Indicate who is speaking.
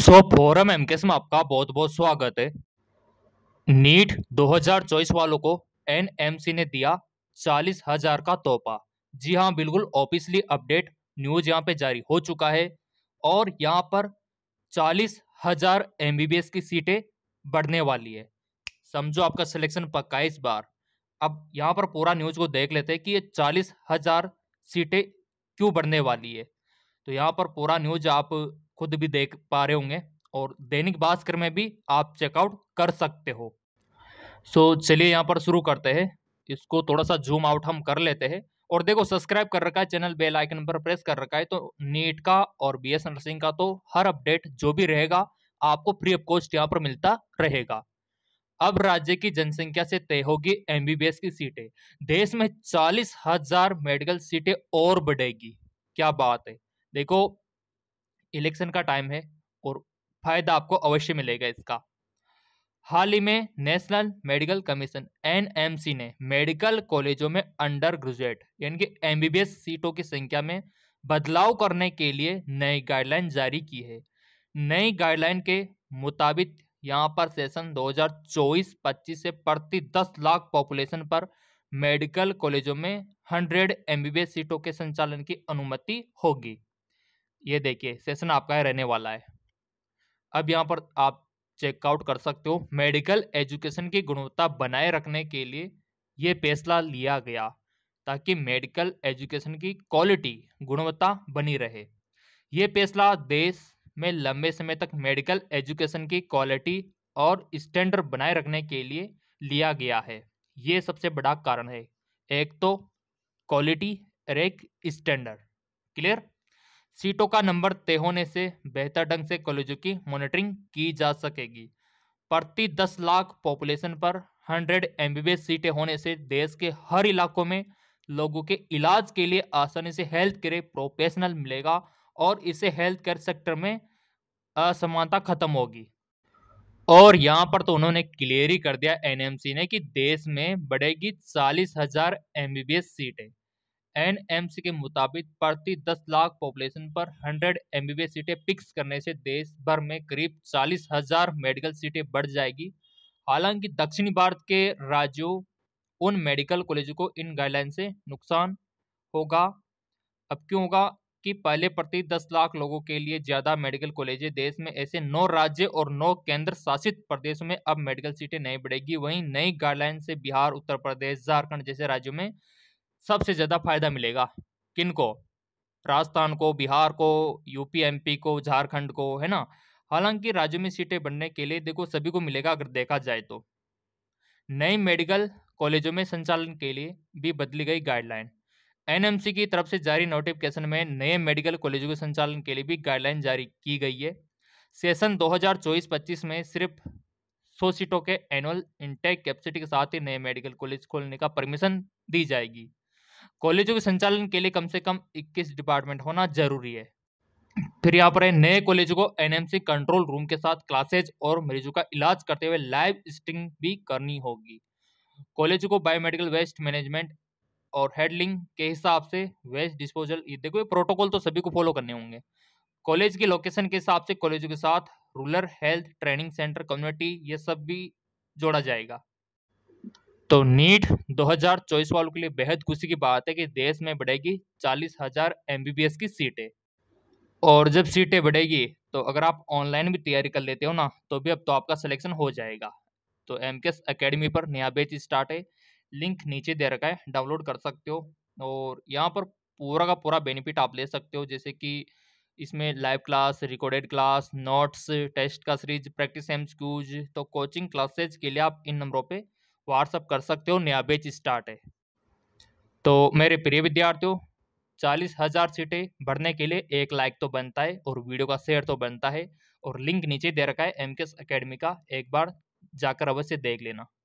Speaker 1: सो forum एमकेस में आपका बहुत बहुत स्वागत है नीट 2024 वालों को एनएमसी ने दिया चालीस हजार का तोहफा जी हाँ बिल्कुल ऑफिसली अपडेट न्यूज यहाँ पे जारी हो चुका है और यहाँ पर चालीस हजार एम की सीटें बढ़ने वाली है समझो आपका सिलेक्शन पक्का इस बार अब यहाँ पर पूरा न्यूज को देख लेते हैं कि ये चालीस हजार सीटें क्यों बढ़ने वाली है तो यहाँ पर पूरा न्यूज आप खुद भी देख पा रहे होंगे और दैनिक भास्कर में भी आप चेकआउट कर सकते हो सो so, चलिए यहाँ पर शुरू करते हैं इसको थोड़ा सा जूम आउट हम कर लेते हैं और देखो सब्सक्राइब कर रखा है चैनल बेल आइकन पर प्रेस कर रखा है तो नीट का और बी एस नर्सिंग का तो हर अपडेट जो भी रहेगा आपको फ्री ऑफ कॉस्ट यहाँ पर मिलता रहेगा अब राज्य की जनसंख्या से तय होगी एमबीबीएस की सीटें देश में चालीस हजार मेडिकल सीटें और बढ़ेगी क्या बात है देखो इलेक्शन का टाइम है और फायदा आपको अवश्य मिलेगा इसका हाल ही में नेशनल मेडिकल कमीशन एन ने मेडिकल कॉलेजों में अंडर ग्रेजुएट यानी कि एम सीटों की संख्या में बदलाव करने के लिए नई गाइडलाइन जारी की है नई गाइडलाइन के मुताबिक यहाँ पर सेशन 2024-25 से प्रति 10 लाख पॉपुलेशन पर मेडिकल कॉलेजों में 100 एम सीटों के संचालन की अनुमति होगी ये देखिए सेशन आपका रहने वाला है अब यहाँ पर आप चेकआउट कर सकते हो मेडिकल एजुकेशन की गुणवत्ता बनाए रखने के लिए ये फैसला लिया गया ताकि मेडिकल एजुकेशन की क्वालिटी गुणवत्ता बनी रहे ये फैसला देश में लंबे समय तक मेडिकल एजुकेशन की क्वालिटी और स्टैंडर्ड बनाए रखने के लिए लिया गया है ये सबसे बड़ा कारण है एक तो क्वालिटी और एक स्टैंडर्ड क्लियर सीटों का नंबर तय होने से बेहतर ढंग से कॉलेजों की मॉनिटरिंग की जा सकेगी प्रति दस लाख पॉपुलेशन पर हंड्रेड एम सीटें होने से देश के हर इलाकों में लोगों के इलाज के लिए आसानी से हेल्थ केयर प्रोफेशनल मिलेगा और इससे हेल्थ केयर सेक्टर में असमानता खत्म होगी और यहाँ पर तो उन्होंने क्लियर ही कर दिया एनएमसी ने कि देश में बढ़ेगी चालीस हजार एम सीटें एनएमसी के मुताबिक प्रति 10 लाख पॉपुलेशन पर 100 एमबीबीएस सीटें फिक्स करने से देश भर में करीब चालीस हजार मेडिकल सीटें बढ़ जाएगी हालांकि दक्षिणी भारत के राज्यों उन मेडिकल कॉलेजों को इन गाइडलाइन से नुकसान होगा अब क्यों होगा कि पहले प्रति 10 लाख लोगों के लिए ज़्यादा मेडिकल कॉलेज देश में ऐसे नौ राज्य और नौ केंद्र शासित प्रदेशों में अब मेडिकल सीटें नहीं बढ़ेगी वहीं नई गाइडलाइन से बिहार उत्तर प्रदेश झारखंड जैसे राज्यों में सबसे ज़्यादा फायदा मिलेगा किन को राजस्थान को बिहार को यूपी एमपी को झारखंड को है ना हालांकि राज्यों में सीटें बढ़ने के लिए देखो सभी को मिलेगा अगर देखा जाए तो नए मेडिकल कॉलेजों में संचालन के लिए भी बदली गई गाइडलाइन एनएमसी की तरफ से जारी नोटिफिकेशन में नए मेडिकल कॉलेजों के संचालन के लिए भी गाइडलाइन जारी की गई है सेशन 2024-25 में सिर्फ 100 सीटों के एनुअल इंटेक कैपेसिटी के साथ ही नए मेडिकल कॉलेज खोलने का परमिशन दी जाएगी कॉलेजों के संचालन के लिए कम से कम 21 डिपार्टमेंट होना जरूरी है फिर यहाँ पर है नए कॉलेजों को एनएमसी कंट्रोल रूम के साथ क्लासेज और मरीजों का इलाज करते हुए लाइव स्टिंग भी करनी होगी कॉलेजों को बायोमेडिकल वेस्ट मैनेजमेंट और हेडलिंग के हिसाब से वेस्ट डिस्पोजल देखो ये प्रोटोकॉल तो सभी को फॉलो करने होंगे कॉलेज की लोकेशन के हिसाब से कॉलेजों के साथ rural health training centre community ये सब भी जोड़ा जाएगा तो नीट 2024 वालों के लिए बेहद खुशी की बात है कि देश में बढ़ेगी चालीस हजार एम की सीटें और जब सीटें बढ़ेगी तो अगर आप ऑनलाइन भी तैयारी कर लेते हो ना तो भी अब तो आपका सिलेक्शन हो जाएगा तो एम के एस पर नया बेच स्टार्ट है लिंक नीचे दे रखा है डाउनलोड कर सकते हो और यहाँ पर पूरा का पूरा बेनिफिट आप ले सकते हो जैसे कि इसमें live class recorded class notes test का सीरीज प्रैक्टिस एम्स क्यूज तो कोचिंग क्लासेज के लिए आप इन नंबरों पर व्हाट्सअप कर सकते हो नया बैच स्टार्ट है तो मेरे प्रिय विद्यार्थियों चालीस हज़ार सीटें भरने के लिए एक लाइक तो बनता है और वीडियो का शेयर तो बनता है और लिंक नीचे दे रखा है एम के एस का एक बार जाकर अवश्य देख लेना